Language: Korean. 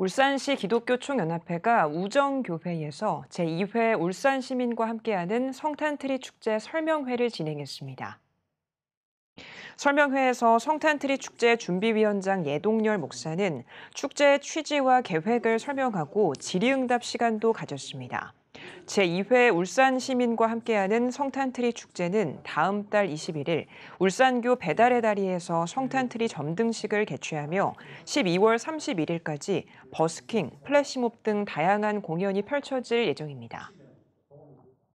울산시 기독교총연합회가 우정교회에서 제2회 울산 시민과 함께하는 성탄트리 축제 설명회를 진행했습니다. 설명회에서 성탄트리 축제 준비위원장 예동열 목사는 축제의 취지와 계획을 설명하고 질의응답 시간도 가졌습니다. 제2회 울산 시민과 함께하는 성탄트리 축제는 다음 달 21일 울산교 배달의 다리에서 성탄트리 점등식을 개최하며 12월 31일까지 버스킹, 플래시몹 등 다양한 공연이 펼쳐질 예정입니다.